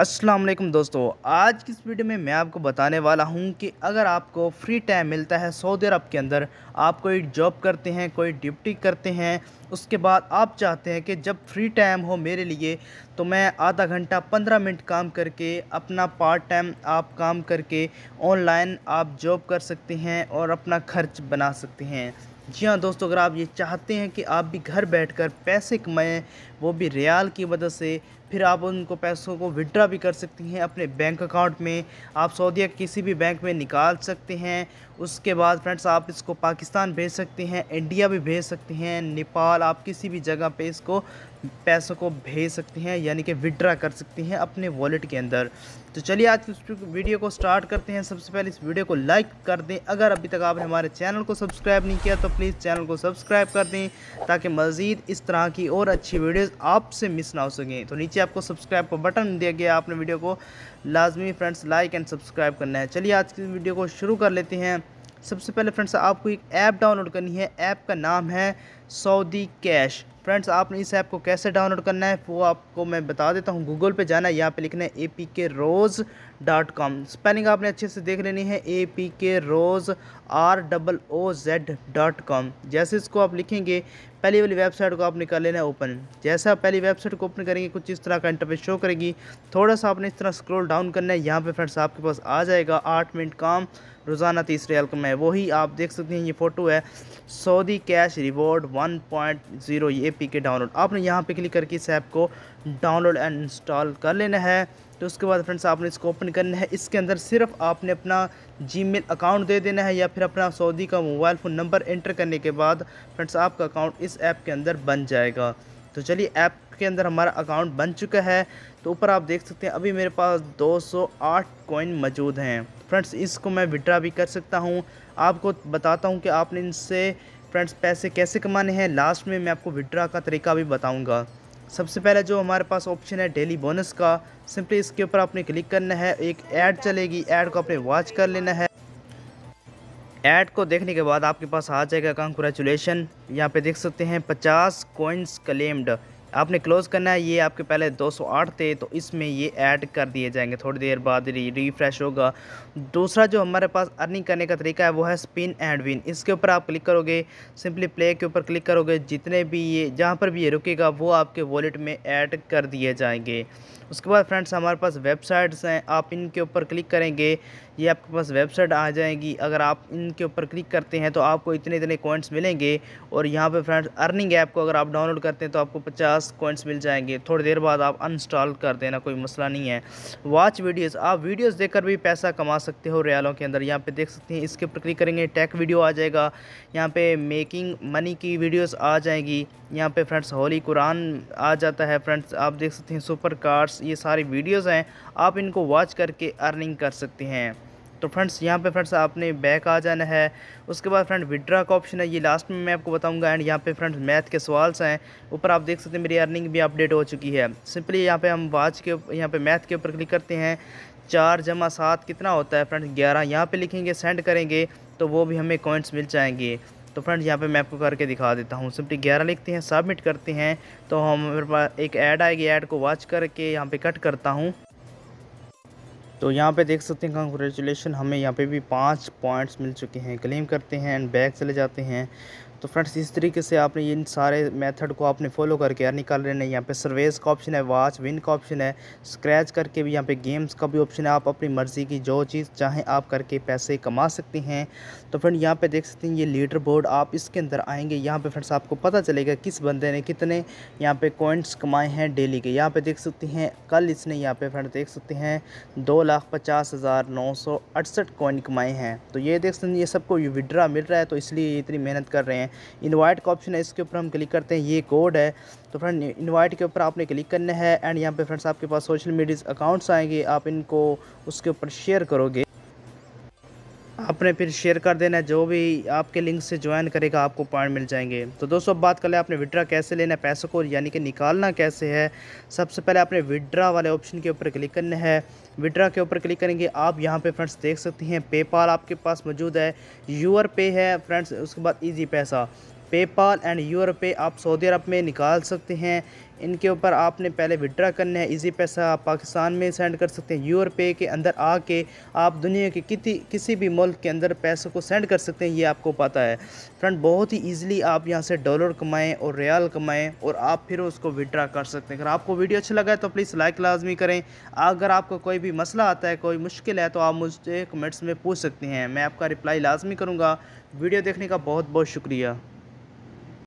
अस्सलाम वालेकुम दोस्तों आज की इस वीडियो में मैं आपको बताने वाला हूं कि अगर आपको फ्री टाइम मिलता है सऊदी अरब के अंदर आप कोई जॉब करते हैं कोई ड्यूटी करते हैं उसके बाद आप चाहते हैं कि जब फ्री टाइम हो मेरे लिए तो मैं आधा घंटा पंद्रह मिनट काम करके अपना पार्ट टाइम आप काम करके ऑनलाइन आप जॉब कर सकते हैं और अपना खर्च बना सकते हैं जी हाँ दोस्तों अगर आप ये चाहते हैं कि आप भी घर बैठकर पैसे कमाएं वो भी रियाल की मदद से फिर आप उनको पैसों को विड्रा भी कर सकती हैं अपने बैंक अकाउंट में आप सऊदीया किसी भी बैंक में निकाल सकते हैं उसके बाद फ्रेंड्स आप इसको पाकिस्तान भेज सकते हैं इंडिया भी भेज सकते हैं नेपाल आप किसी भी जगह पे इसको पैसों को भेज सकते हैं यानी कि विड्रा कर सकते हैं अपने वॉलेट के अंदर तो चलिए आज की वीडियो को स्टार्ट करते हैं सबसे पहले इस वीडियो को लाइक कर दें अगर अभी तक आपने हमारे चैनल को सब्सक्राइब नहीं किया तो प्लीज़ चैनल को सब्सक्राइब कर दें ताकि मज़ीद इस तरह की और अच्छी वीडियोज़ आपसे मिस ना हो सकें तो नीचे नीचे आपको सब्सक्राइब का बटन दिया गया आपने वीडियो को लाजमी फ्रेंड्स लाइक एंड सब्सक्राइब करना है चलिए आज की वीडियो को शुरू कर लेते हैं सबसे पहले फ्रेंड्स आपको एक ऐप डाउनलोड करनी है ऐप का नाम है सऊदी कैश फ्रेंड्स आपने इस ऐप को कैसे डाउनलोड करना है वो आपको मैं बता देता हूँ गूगल पे जाना है यहाँ पे लिखना है A P K rose dot com spelling आपने अच्छे से देख लेनी है A P K rose R double O Z dot com जैसे इसको आप लिखेंगे पहली वाली वेबसाइट को आपने कर लेना है ओपन जैसे आप पहली वेबसाइट को ओपन करेंगे कुछ इस तरह का इंटरफेस शो करेगी थोड़ा सा आपने इस तरह स्क्रोल डाउन करना है यहाँ पर फ्रेंड्स आपके पास आ जाएगा आठ मिनट काम रोज़ाना तीसरे अलकम है वही आप देख सकते हैं ये फ़ोटो है सऊदी कैश रिवॉर्ड 1.0 ये पी के डाउनलोड आपने यहाँ पे क्लिक करके इस ऐप को डाउनलोड एंड इंस्टॉल कर लेना है तो उसके बाद फ्रेंड्स आपने इसको ओपन करना है इसके अंदर सिर्फ आपने अपना जीमेल अकाउंट दे देना है या फिर अपना सऊदी का मोबाइल फ़ोन नंबर एंटर करने के बाद फ्रेंड्स आपका अकाउंट इस ऐप के अंदर बन जाएगा तो चलिए ऐप के अंदर हमारा अकाउंट बन चुका है तो ऊपर आप देख सकते हैं अभी मेरे पास 208 कॉइन मौजूद हैं फ्रेंड्स इसको मैं विड्रा भी कर सकता हूँ आपको बताता हूँ कि आपने इनसे फ्रेंड्स पैसे कैसे कमाने हैं लास्ट में मैं आपको विड्रा का तरीका भी बताऊंगा सबसे पहले जो हमारे पास ऑप्शन है डेली बोनस का सिंपली इसके ऊपर आपने क्लिक करना है एक ऐड चलेगी ऐड को आपने वॉच कर लेना है ऐड को देखने के बाद आपके पास आ जाएगा कंग्रेचुलेसन यहाँ पे देख सकते हैं पचास कोइंस क्लेम्ड आपने क्लोज़ करना है ये आपके पहले 208 थे तो इसमें ये ऐड कर दिए जाएंगे थोड़ी देर बाद री रिफ्रेश होगा दूसरा जो हमारे पास अर्निंग करने का तरीका है वो है स्पिन एंड विन इसके ऊपर आप क्लिक करोगे सिंपली प्ले के ऊपर क्लिक करोगे जितने भी ये जहाँ पर भी ये रुकेगा वो आपके वॉलेट में ऐड कर दिए जाएंगे उसके बाद फ्रेंड्स हमारे पास वेबसाइट्स हैं आप इनके ऊपर क्लिक करेंगे ये आपके पास वेबसाइट आ जाएगी अगर आप इनके ऊपर क्लिक करते हैं तो आपको इतने इतने कॉइंट्स मिलेंगे और यहाँ पर फ्रेंड्स अर्निंग ऐप को अगर आप डाउनलोड करते हैं तो आपको पचास पचास कॉइन्स मिल जाएंगे थोड़ी देर बाद आप अनस्टॉल कर देना कोई मसला नहीं है वॉच वीडियोस आप वीडियोस देखकर भी पैसा कमा सकते हो रियालों के अंदर यहाँ पे देख सकते हैं इसके ऊपर क्लिक करेंगे टैक वीडियो आ जाएगा यहाँ पे मेकिंग मनी की वीडियोस आ जाएगी यहाँ पे फ्रेंड्स होली कुरान आ जाता है फ्रेंड्स आप देख सकते हैं सुपर कार्ड्स ये सारी वीडियोज़ हैं आप इनको वॉच करके अर्निंग कर सकते हैं तो फ्रेंड्स यहाँ पे फ्रेंड्स आपने बैक आ जाना है उसके बाद फ्रेंड विड्रा का ऑप्शन है ये लास्ट में मैं आपको बताऊंगा एंड यहाँ पे फ्रेंड्स मैथ के सवाल्स हैं ऊपर आप देख सकते हैं मेरी अर्निंग भी अपडेट हो चुकी है सिंपली यहाँ पे हम वाच के यहाँ पे मैथ के ऊपर क्लिक करते हैं चार जमा सात कितना होता है फ्रेंड्स ग्यारह यहाँ पर लिखेंगे सेंड करेंगे तो वो भी हमें कॉइन्स मिल जाएंगे तो फ्रेंड्स यहाँ पे मैं आपको करके दिखा देता हूँ सिंपली ग्यारह लिखते हैं सबमिट करते हैं तो हम मेरे पास एक ऐड आएगी ऐड को वॉच करके यहाँ पे कट करता हूँ तो यहाँ पे देख सकते हैं कंग्रेचुलेशन हमें यहाँ पे भी पाँच पॉइंट्स मिल चुके हैं क्लेम करते हैं एंड बैक चले जाते हैं तो फ्रेंड्स इस तरीके से आपने इन सारे मेथड को आपने फॉलो करके यार निकाल लेना है यहाँ पे सर्वेस का ऑप्शन है वाच विन का ऑप्शन है स्क्रैच करके भी यहाँ पे गेम्स का भी ऑप्शन है आप अपनी मर्ज़ी की जो चीज़ चाहें आप करके पैसे कमा सकते हैं तो फ्रेंड यहाँ पे देख सकते हैं ये लीडर बोर्ड आप इसके अंदर आएंगे यहाँ पर फ्रेंड्स आपको पता चलेगा किस बंदे ने कितने यहाँ पर कॉइंट्स कमाए हैं डेली के यहाँ पर देख सकते हैं कल इसने यहाँ पर फ्रेंड देख सकते हैं दो लाख पचास हज़ार नौ सौ अड़सठ कॉइन कमाए हैं तो ये देख सकते हैं ये सबको विड्रा मिल रहा है तो इसलिए इतनी मेहनत कर रहे हैं हैं इनवाइट का ऑप्शन है इसके ऊपर हम क्लिक करते हैं ये कोड है तो फ्रेंड इनवाइट के ऊपर आपने क्लिक करना है एंड यहाँ पे फ्रेंड्स आपके पास सोशल मीडिया अकाउंट्स आएंगे आप इनको उसके ऊपर शेयर करोगे अपने फिर शेयर कर देना जो भी आपके लिंक से ज्वाइन करेगा आपको पॉइंट मिल जाएंगे तो दोस्तों अब बात कर लें आपने विड्रा कैसे लेना है पैसों को यानी कि निकालना कैसे है सबसे पहले आपने विड्रा वाले ऑप्शन के ऊपर क्लिक करना है विड्रा के ऊपर क्लिक करेंगे आप यहाँ पे फ्रेंड्स देख सकते हैं पेपाल आपके पास मौजूद है यूअर पे है फ्रेंड्स उसके बाद ईजी पैसा पेपाल एंड यूरो पे आप सऊदी अरब में निकाल सकते हैं इनके ऊपर आपने पहले विड्रा करना है इजी पैसा आप पाकिस्तान में सेंड कर सकते हैं यूरो पे के अंदर आके आप दुनिया के किसी किसी भी मुल्क के अंदर पैसों को सेंड कर सकते हैं ये आपको पता है फ्रेंड बहुत ही ईजिली आप यहाँ से डॉलर कमाएँ और रियाल कमाएँ और आप फिर उसको विड्रा कर सकते हैं अगर आपको वीडियो अच्छा लगा है तो प्लीज़ लाइक लाजमी करें अगर आपको कोई भी मसला आता है कोई मुश्किल है तो आप मुझे कमेंट्स में पूछ सकते हैं मैं आपका रिप्लाई लाजमी करूँगा वीडियो देखने का बहुत बहुत शुक्रिया